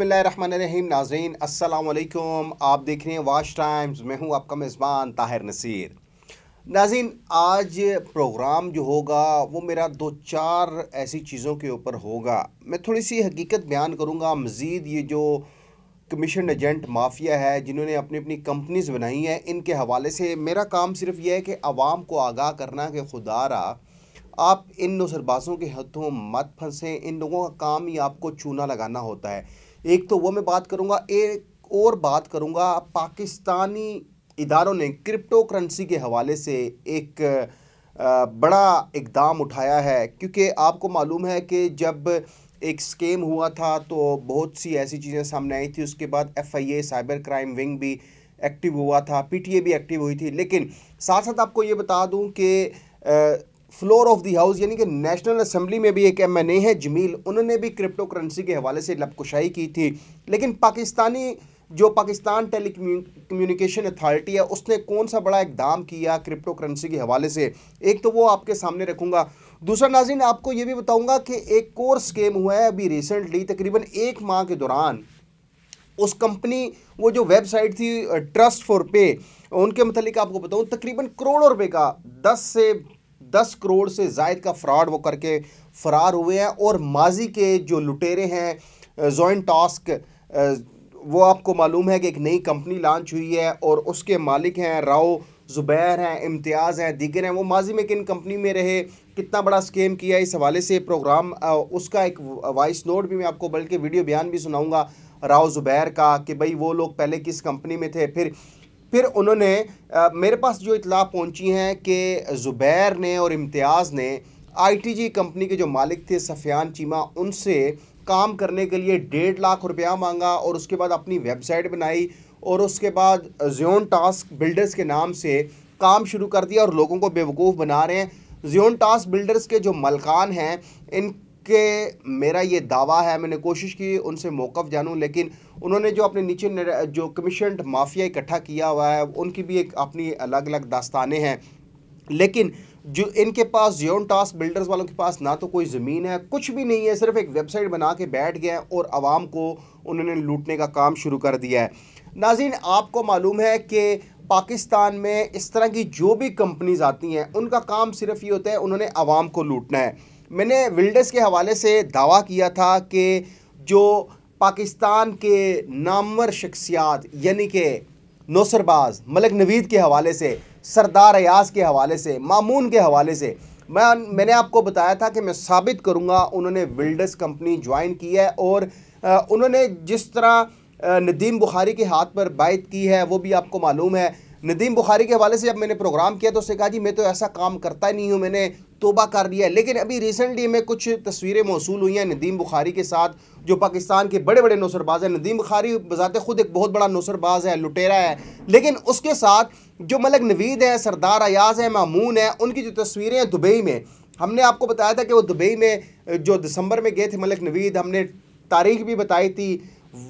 रही नाजरीन असलकुम आप देख रहे हैं वाश टाइम्स मैं हूं आपका मेज़बान ताहिर नसीर नाजीन आज प्रोग्राम जो होगा वो मेरा दो चार ऐसी चीज़ों के ऊपर होगा मैं थोड़ी सी हकीकत बयान करूँगा मज़ीद ये जो कमीशन एजेंट माफिया है जिन्होंने अपनी अपनी कंपनीज बनाई हैं इनके हवाले से मेरा काम सिर्फ यह है कि आवाम को आगाह करना कि खुदारा आप इन नौसरबाजों के हाथों मत फंसें इन लोगों का काम ही आपको चूना लगाना होता है एक तो वो मैं बात करूँगा एक और बात करूँगा पाकिस्तानी इदारों ने क्रिप्टो करेंसी के हवाले से एक बड़ा इकदाम उठाया है क्योंकि आपको मालूम है कि जब एक स्केम हुआ था तो बहुत सी ऐसी चीज़ें सामने आई थी उसके बाद एफआईए साइबर क्राइम विंग भी एक्टिव हुआ था पीटीए भी एक्टिव हुई थी लेकिन साथ साथ आपको ये बता दूं कि फ्लोर ऑफ दी हाउस यानी कि नेशनल असम्बली में भी एक एम एन ए है जमील उन्होंने भी क्रिप्टो करेंसी के हवाले से लपकुशाई की थी लेकिन पाकिस्तानी जो पाकिस्तान टेली कम्युनिकेशन अथॉरिटी है उसने कौन सा बड़ा इकदाम किया क्रिप्टो करेंसी के हवाले से एक तो वो आपके सामने रखूँगा दूसरा नाजिन आपको ये भी बताऊँगा कि एक कोर स्केम हुआ है अभी रिसेंटली तकरीबन एक माह के दौरान उस कंपनी वो जो वेबसाइट थी ट्रस्ट फॉर पे उनके मतलब आपको बताऊँ तकरीबन करोड़ों रुपए का दस से दस करोड़ से जायद का फ्रॉड वो करके फ़रार हुए हैं और माजी के जो लुटेरे हैं जॉइंट टास्क वो आपको मालूम है कि एक नई कंपनी लॉन्च हुई है और उसके मालिक हैं राव ज़ुबैर हैं इम्तियाज़ हैं दिगर हैं वो माजी में किन कंपनी में रहे कितना बड़ा स्केम किया इस हवाले से प्रोग्राम उसका एक वॉइस नोट भी मैं आपको बल्कि वीडियो बयान भी सुनाऊँगा राव ज़ुबैर का कि भाई वो लोग पहले किस कंपनी में थे फिर फिर उन्होंने आ, मेरे पास जो इतला पहुंची हैं कि ज़ुबैर ने और इम्तियाज़ ने आईटीजी कंपनी के जो मालिक थे सफ़ियान चीमा उनसे काम करने के लिए डेढ़ लाख रुपया मांगा और उसके बाद अपनी वेबसाइट बनाई और उसके बाद जियोन टास्क बिल्डर्स के नाम से काम शुरू कर दिया और लोगों को बेवकूफ़ बना रहे हैं जियोन टास्क बिल्डर्स के जो मलकान हैं इन के मेरा ये दावा है मैंने कोशिश की उनसे मौक़ जानूँ लेकिन उन्होंने जो अपने नीचे जो कमीशन माफिया इकट्ठा किया हुआ है उनकी भी एक अपनी अलग अलग दास्तानें हैं लेकिन जो इनके पास जियोन टास्क बिल्डर्स वालों के पास ना तो कोई ज़मीन है कुछ भी नहीं है सिर्फ एक वेबसाइट बना के बैठ गए हैं और आवाम को उन्होंने लूटने का काम शुरू कर दिया है नाजिन आपको मालूम है कि पाकिस्तान में इस तरह की जो भी कंपनीज आती हैं उनका काम सिर्फ ये होता है उन्होंने आवाम को लूटना है मैंने विल्डर्स के हवाले से दावा किया था कि जो पाकिस्तान के नामवर शख्सियात यानी कि नौसरबाज मलिक नवीद के हवाले से सरदार अयाज के हवाले से मामून के हवाले से मैं मैंने आपको बताया था कि मैं साबित करूंगा उन्होंने विल्डर्स कंपनी ज्वाइन की है और उन्होंने जिस तरह नदीम बुखारी के हाथ पर बात की है वो भी आपको मालूम है नदीम बुखारी के हवाले से जब मैंने प्रोग्राम किया तो उसने कहा जी मैं तो ऐसा काम करता ही नहीं हूँ मैंने तोबा कर लिया है लेकिन अभी रिसेंटली में कुछ तस्वीरें मौसू हुई हैं नदीम बुखारी के साथ जो पाकिस्तान के बड़े बड़े नौसरबाज हैं नदीम बुखारी बजात खुद एक बहुत बड़ा नौसरबाज है लुटेरा है लेकिन उसके साथ जो मलक नवीद है सरदार अयाज है मामून है उनकी जो तस्वीरें हैं दुबई में हमने आपको बताया था कि वो दुबई में जो दिसंबर में गए थे मलक नवीद हमने तारीख भी बताई थी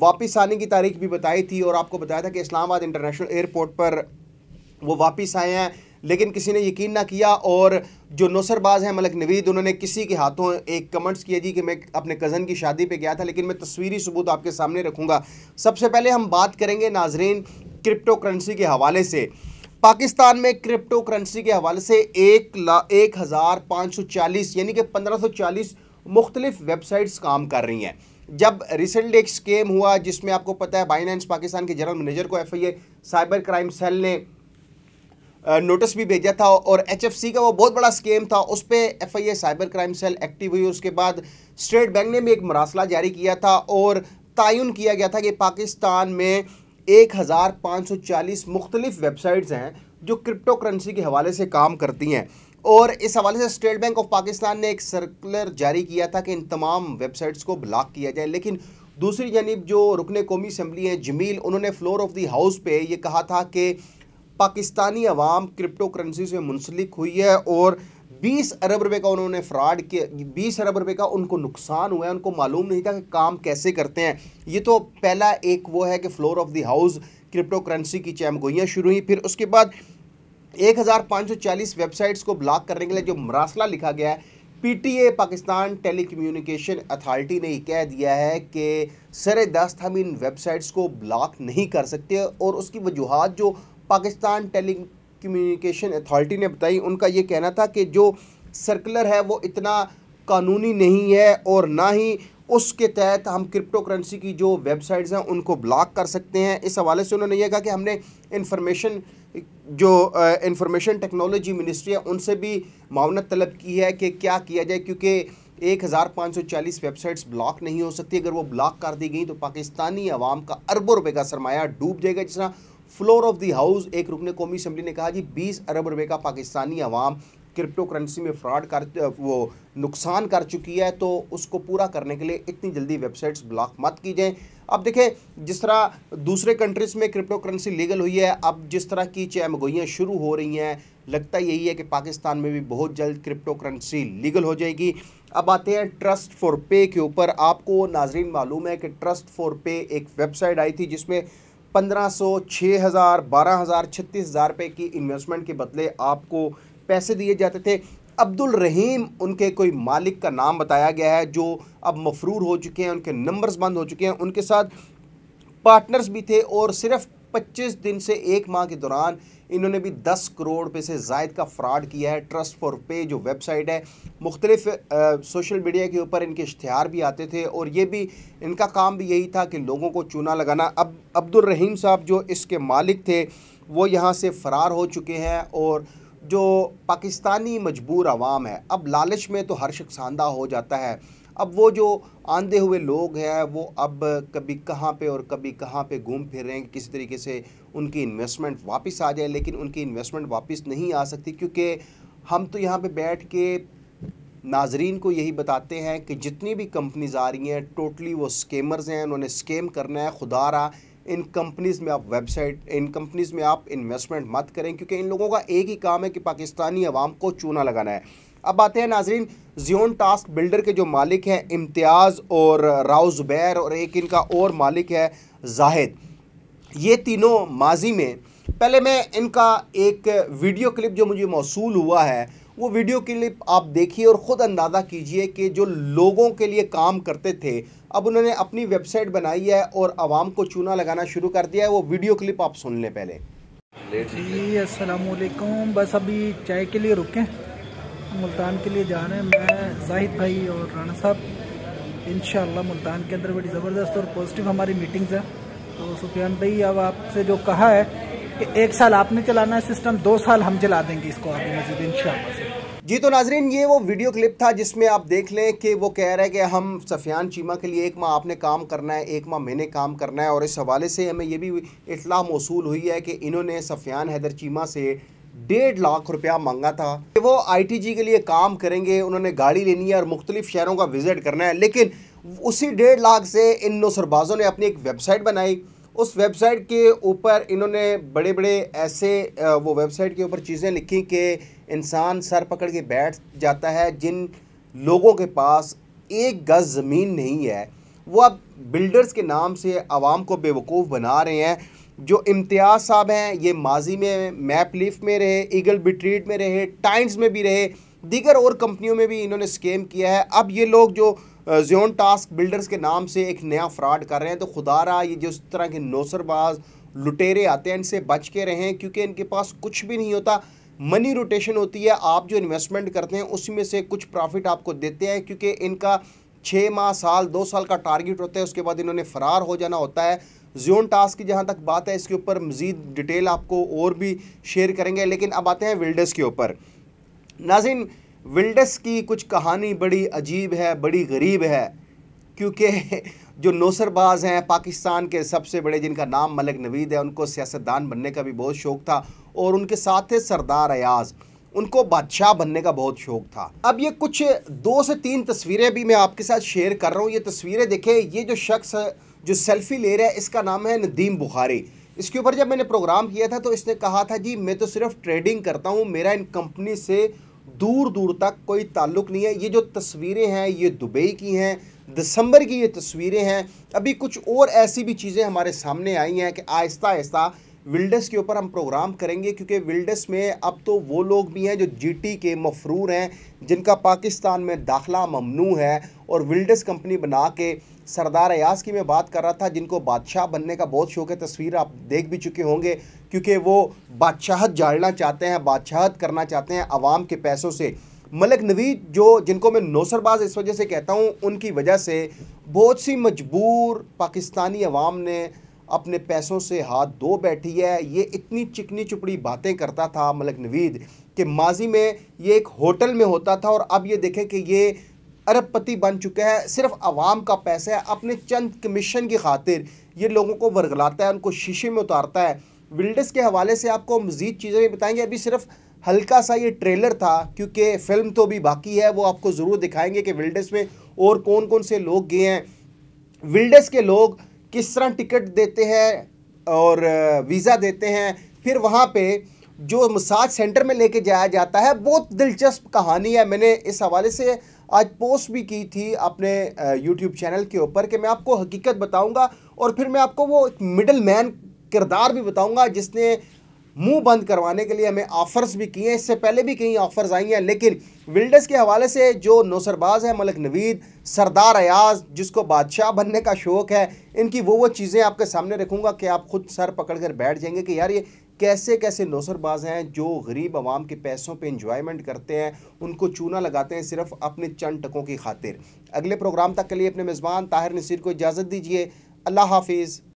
वापस आने की तारीख भी बताई थी और आपको बताया था कि इस्लामाबाद इंटरनेशनल एयरपोर्ट पर वो वापस आए हैं लेकिन किसी ने यकीन ना किया और जो नौसरबाज हैं मलक नवीद उन्होंने किसी के हाथों एक कमेंट्स किया जी कि मैं अपने कज़न की शादी पे गया था लेकिन मैं तस्वीरी सबूत आपके सामने रखूँगा सबसे पहले हम बात करेंगे नाजरीन क्रिप्टो करेंसी के हवाले से पाकिस्तान में क्रिप्टो करेंसी के हवाले से एक ला एक हज़ार पाँच सौ चालीस यानी कि पंद्रह सौ चालीस मुख्तलिफ वेबसाइट्स काम कर रही हैं जब रिसेंटली एक स्केम हुआ जिसमें आपको पता है बाइनेंस पाकिस्तान के जनरल मैनेजर को F I A cyber crime cell ने नोटिस भी भेजा था और एचएफसी का वो बहुत बड़ा स्कैम था उस पर F cyber crime cell active हुई उसके बाद स्टेट बैंक ने भी एक मरासला जारी किया था और तयन किया गया था कि पाकिस्तान में एक हज़ार पाँच सौ चालीस मुख्तलिफ वेबसाइट्स हैं जो क्रिप्टो करेंसी के हवाले से काम करती हैं और इस हवाले से स्टेट बैंक ऑफ पाकिस्तान ने एक सर्कुलर जारी किया था कि इन तमाम वेबसाइट्स को ब्लॉक किया जाए लेकिन दूसरी जानब जो रुकन कौमी असम्बली हैं जमील उन्होंने फ्लोर ऑफ दी हाउस पे ये कहा था कि पाकिस्तानी अवाम क्रिप्टो करेंसी से मुंसलिक हुई है और 20 अरब रुपए का उन्होंने फ्रॉड किया 20 अरब रुपए का उनको नुकसान हुआ है उनको मालूम नहीं था कि काम कैसे करते हैं ये तो पहला एक वो है कि floor of the house crypto currency की चैमगोइयाँ शुरू हुई फिर उसके बाद 1540 वेबसाइट्स को ब्लॉक करने के लिए जो मरासला लिखा गया है पीटीए पाकिस्तान टेलीकम्युनिकेशन अथॉरिटी ने यह कह दिया है कि सर दस्त हम इन वेबसाइट्स को ब्लॉक नहीं कर सकते और उसकी वजूहत जो पाकिस्तान टेली कम्यूनिकेशन अथॉरिटी ने बताई उनका ये कहना था कि जो सर्कुलर है वो इतना कानूनी नहीं है और ना ही उसके तहत हम क्रिप्टो करेंसी की जो वेबसाइट्स हैं उनको ब्लॉक कर सकते हैं इस हवाले से उन्होंने ये कहा कि हमने इंफॉर्मेशन जो इंफॉर्मेशन टेक्नोलॉजी मिनिस्ट्री है उनसे भी मावनत तलब की है कि क्या किया जाए क्योंकि एक हज़ार पाँच सौ चालीस वेबसाइट्स ब्लॉक नहीं हो सकती अगर वो ब्लॉक कर दी गई तो पाकिस्तानी आवाम का अरबों रुपये का सरमाया डूब जाएगा जिस तरह फ्लोर ऑफ दी हाउस एक रुकने कौमी असम्बली ने कहा जी बीस अरब रुपए का पाकिस्तानी अवाम क्रिप्टो करेंसी में फ्रॉड कर वो नुकसान कर चुकी है तो उसको पूरा करने के लिए इतनी जल्दी वेबसाइट्स ब्लॉक मत कीजिए अब देखें जिस तरह दूसरे कंट्रीज़ में क्रिप्टो करेंसी लीगल हुई है अब जिस तरह की चैमगोइयाँ शुरू हो रही हैं लगता यही है कि पाकिस्तान में भी बहुत जल्द क्रिप्टो करेंसी लीगल हो जाएगी अब आते हैं ट्रस्ट फॉर पे के ऊपर आपको नाजरीन मालूम है कि ट्रस्ट फॉर पे एक वेबसाइट आई थी जिसमें पंद्रह सौ छः हज़ार बारह हज़ार छत्तीस हज़ार की इन्वेस्टमेंट के बदले आपको पैसे दिए जाते थे अब्दुल रहीम उनके कोई मालिक का नाम बताया गया है जो अब मफरूर हो चुके हैं उनके नंबर्स बंद हो चुके हैं उनके साथ पार्टनर्स भी थे और सिर्फ 25 दिन से एक माह के दौरान इन्होंने भी दस करोड़ रुपये से जायद का फ्रॉड किया है ट्रस्ट फॉर पे जो वेबसाइट है मुख्तलिफ सोशल मीडिया के ऊपर इनके इश्तहार भी आते थे और ये भी इनका काम भी यही था कि लोगों को चूना लगाना अब अब्दुल रहीम साहब जो इसके मालिक थे वो यहाँ से फ़रार हो चुके हैं और जो पाकिस्तानी मजबूर आवाम है अब लालच में तो हर शख्स आंदा हो जाता है अब वो जो आंधे हुए लोग हैं वो अब कभी कहाँ पे और कभी कहाँ पे घूम फिर रहे हैं किसी तरीके से उनकी इन्वेस्टमेंट वापस आ जाए लेकिन उनकी इन्वेस्टमेंट वापस नहीं आ सकती क्योंकि हम तो यहाँ पे बैठ के नाजरीन को यही बताते हैं कि जितनी भी कंपनीज आ रही हैं टोटली वो स्केमर्स हैं उन्होंने स्केम करना है खुदा रहा इन कंपनीज़ में आप वेबसाइट इन कंपनीज़ में आप इन्वेस्टमेंट मत करें क्योंकि इन लोगों का एक ही काम है कि पाकिस्तानी आवाम को चूना लगाना है अब आते हैं नाजरीन जियोन टास्क बिल्डर के जो मालिक हैं इम्तियाज़ और ज़ुबैर और एक इनका और मालिक है जाहिद ये तीनों माजी में पहले मैं इनका एक वीडियो क्लिप जो मुझे मौसू हुआ है वो वीडियो क्लिप आप देखिए और ख़ुद अंदाज़ा कीजिए कि जो लोगों के लिए काम करते थे अब उन्होंने अपनी वेबसाइट बनाई है और आवाम को चूना लगाना शुरू कर दिया है वो वीडियो क्लिप आप सुन लें पहले जी असलकुम बस अभी चाय के लिए रुकें मुल्तान के लिए जा रहे हैं मैं जाहिद भाई और राणा साहब इन मुल्तान के अंदर बड़ी ज़बरदस्त और पॉजिटिव हमारी मीटिंग्स हैं तो सुफियान भाई अब आपसे जो कहा है कि एक साल आपने चलाना है सिस्टम दो साल हम चला देंगे इसको आगे मजीद इन जी तो नाजरीन ये वो वीडियो क्लिप था जिसमें आप देख लें कि वो कह रहे हैं कि हम सफियान चीमा के लिए एक माह आपने काम करना है एक माह मैंने काम करना है और इस हवाले से हमें ये भी इतला मौसू हुई है कि इन्होंने सफियान हैदर चीमा से डेढ़ लाख रुपया मांगा था कि वो आईटीजी के लिए काम करेंगे उन्होंने गाड़ी लेनी है और मुख्तलिफ शहरों का विज़िट करना है लेकिन उसी डेढ़ लाख से इन नौसरबाजों ने अपनी एक वेबसाइट बनाई उस वेबसाइट के ऊपर इन्होंने बड़े बड़े ऐसे वो वेबसाइट के ऊपर चीज़ें लिखी कि इंसान सर पकड़ के बैठ जाता है जिन लोगों के पास एक गज़ ज़मीन नहीं है वो अब बिल्डर्स के नाम से आवाम को बेवकूफ़ बना रहे हैं जो इम्तियाज़ साहब हैं ये माजी में मैप लिफ में रहे ईगल बिट्रीट में रहे टाइम्स में भी रहे दीगर और कंपनियों में भी इन्होंने स्केम किया है अब ये लोग जो जोन टास्क बिल्डर्स के नाम से एक नया फ्रॉड कर रहे हैं तो खुदा रहा ये जो इस तरह के नौसरबाज लुटेरे आते हैं इनसे बच के रहें क्योंकि इनके पास कुछ भी नहीं होता मनी रोटेशन होती है आप जो इन्वेस्टमेंट करते हैं उसी में से कुछ प्रॉफिट आपको देते हैं क्योंकि इनका छः माह साल दो साल का टारगेट होता है उसके बाद इन्होंने फ़रार हो जाना होता है जोन टास्क की जहाँ तक बात है इसके ऊपर मज़ीद डिटेल आपको और भी शेयर करेंगे लेकिन अब आते हैं विल्डस के ऊपर नाजिन विल्डस की कुछ कहानी बड़ी अजीब है बड़ी गरीब है क्योंकि जो नौसरबाज हैं पाकिस्तान के सबसे बड़े जिनका नाम मलिक नवीद है उनको सियासतदान बनने का भी बहुत शौक़ था और उनके साथ थे सरदार अयाज़ उनको बादशाह बनने का बहुत शौक था अब ये कुछ दो से तीन तस्वीरें भी मैं आपके साथ शेयर कर रहा हूँ ये तस्वीरें देखें ये जो शख्स जो सेल्फी ले रहा है इसका नाम है नदीम बुखारी इसके ऊपर जब मैंने प्रोग्राम किया था तो इसने कहा था जी मैं तो सिर्फ ट्रेडिंग करता हूँ मेरा इन कंपनी से दूर दूर तक कोई ताल्लुक नहीं है ये जो तस्वीरें हैं ये दुबई की हैं दिसंबर की ये तस्वीरें हैं अभी कुछ और ऐसी भी चीज़ें हमारे सामने आई हैं कि आहिस्ता आहिस्ता विल्डस के ऊपर हम प्रोग्राम करेंगे क्योंकि विल्डस में अब तो वो लोग भी हैं जो जीटी के मफरूर हैं जिनका पाकिस्तान में दाखला ममनू है और विल्डस कंपनी बना के सरदार अयास की मैं बात कर रहा था जिनको बादशाह बनने का बहुत शौक है तस्वीर आप देख भी चुके होंगे क्योंकि वो बादशाहत जाड़ना चाहते हैं बादशाहत करना चाहते हैं आवाम के पैसों से मलक नवीद जो जिनको मैं नौसरबाज इस वजह से कहता हूँ उनकी वजह से बहुत सी मजबूर पाकिस्तानी अवाम ने अपने पैसों से हाथ धो बैठी है ये इतनी चिकनी चुपड़ी बातें करता था मलक नवीद कि माजी में ये एक होटल में होता था और अब ये देखें कि ये अरबपति बन चुका है सिर्फ आवाम का पैसा है अपने चंद कमीशन की खातिर ये लोगों को वर्गलाता है उनको शीशे में उतारता है विल्डस के हवाले से आपको मज़ीद चीज़ें भी बताएंगे अभी सिर्फ हल्का सा ये ट्रेलर था क्योंकि फ़िल्म तो भी बाकी है वो आपको ज़रूर दिखाएंगे कि विल्डस में और कौन कौन से लोग गए हैं विल्डस के लोग किस तरह टिकट देते हैं और वीज़ा देते हैं फिर वहाँ पे जो मसाज सेंटर में लेके जाया जाता है बहुत दिलचस्प कहानी है मैंने इस हवाले से आज पोस्ट भी की थी अपने यूट्यूब चैनल के ऊपर कि मैं आपको हकीकत बताऊंगा और फिर मैं आपको वो मिडल मैन किरदार भी बताऊंगा जिसने मुंह बंद करवाने के लिए हमें ऑफर्स भी किए हैं इससे पहले भी कई ऑफर्स आई हैं लेकिन विल्डर्स के हवाले से जो नौसरबाज है मलक नवीद सरदार अयाज जिसको बादशाह बनने का शौक़ है इनकी वो वो चीज़ें आपके सामने रखूँगा कि आप खुद सर पकड़ कर बैठ जाएंगे कि यार ये कैसे कैसे नौसरबाज हैं जो गरीब आवाम के पैसों पे इंजॉयमेंट करते हैं उनको चूना लगाते हैं सिर्फ अपने चंद टकों की खातिर अगले प्रोग्राम तक के लिए अपने मेज़बान ताहिर नसीर को इजाज़त दीजिए अल्लाह हाफिज़